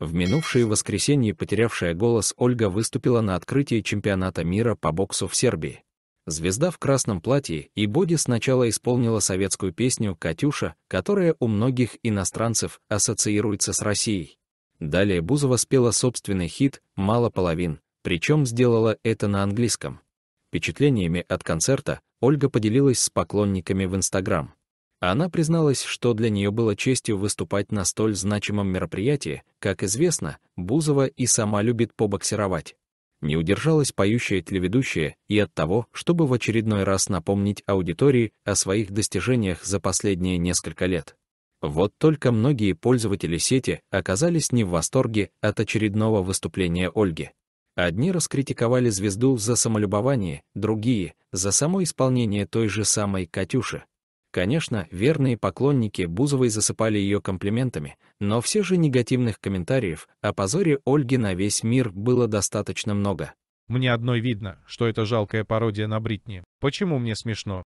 В минувшее воскресенье потерявшая голос Ольга выступила на открытии чемпионата мира по боксу в Сербии. Звезда в красном платье и боди сначала исполнила советскую песню «Катюша», которая у многих иностранцев ассоциируется с Россией. Далее Бузова спела собственный хит «Мало половин», причем сделала это на английском. Впечатлениями от концерта Ольга поделилась с поклонниками в Инстаграм. Она призналась, что для нее было честью выступать на столь значимом мероприятии, как известно, Бузова и сама любит побоксировать. Не удержалась поющая телеведущая и от того, чтобы в очередной раз напомнить аудитории о своих достижениях за последние несколько лет. Вот только многие пользователи сети оказались не в восторге от очередного выступления Ольги. Одни раскритиковали звезду за самолюбование, другие — за само исполнение той же самой «Катюши». Конечно, верные поклонники Бузовой засыпали ее комплиментами, но все же негативных комментариев о позоре Ольги на весь мир было достаточно много. «Мне одной видно, что это жалкая пародия на Бритни. Почему мне смешно?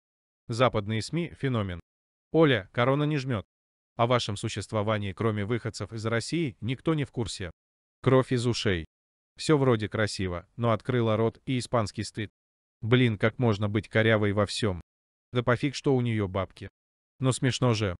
Западные СМИ — феномен. Оля, корона не жмет. О вашем существовании, кроме выходцев из России, никто не в курсе. Кровь из ушей. Все вроде красиво, но открыла рот и испанский стыд. Блин, как можно быть корявой во всем. Да пофиг, что у нее бабки. Но смешно же.